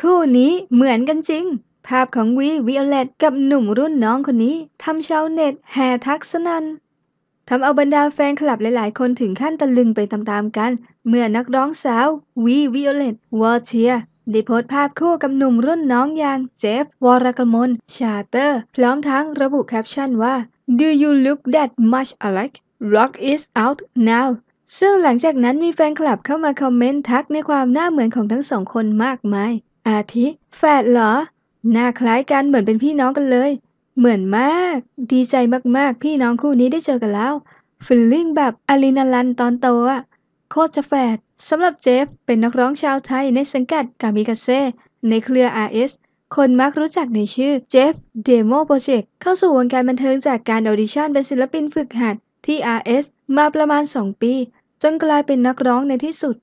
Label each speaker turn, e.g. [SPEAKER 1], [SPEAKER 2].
[SPEAKER 1] คู่นี้เหมือนกันจริง ภาพของวีวิโอเลตกับหนุ่มรุ่นน้องคนนี้ทำชาวเน็ตแห่ทักสนันทำเอาบรรดาแฟนคลับหลายๆคนถึงขั้นตะลึงไปตามๆกัน เมื่อนักร้องสาววีวิโอเลตวอเชียได้โพสภาพคู่กับหนุ่มรุ่นน้องอย่าง เจฟวรกมลชาเตอร์ พร้อมทั้งระบุแคปชั่นว่า Do you look that much alike? Rock is out now ซึ่งหลังจากนั้นมีแฟนคลับเข้ามาคอมเมนต์ทักในความน่าเหมือนของทั้งสองคนมากมายอาทิแฝดเหรอ หน้าคล้ายกันเหมือนเป็นพี่น้องกันเลย เหมือนมาก ดีใจมากๆ พี่น้องคู่นี้ได้เจอกันแล้วฟิลลิ่งแบบอลินาลันตอนโตอะโคตรจะแฝดสำหรับเจฟเป็นนักร้องชาวไทยในสังกัดกามิกาเซ่ ในเครือ RS คนมักรู้จักในชื่อเจฟเดโมโปรเจกต์เข้าสู่วงการบันเทิงจากการออดิชั่นเป็นศิลปินฝึกหัดที่ RS มาประมาณ 2 ปีจนกลายเป็นนักร้องในที่สุด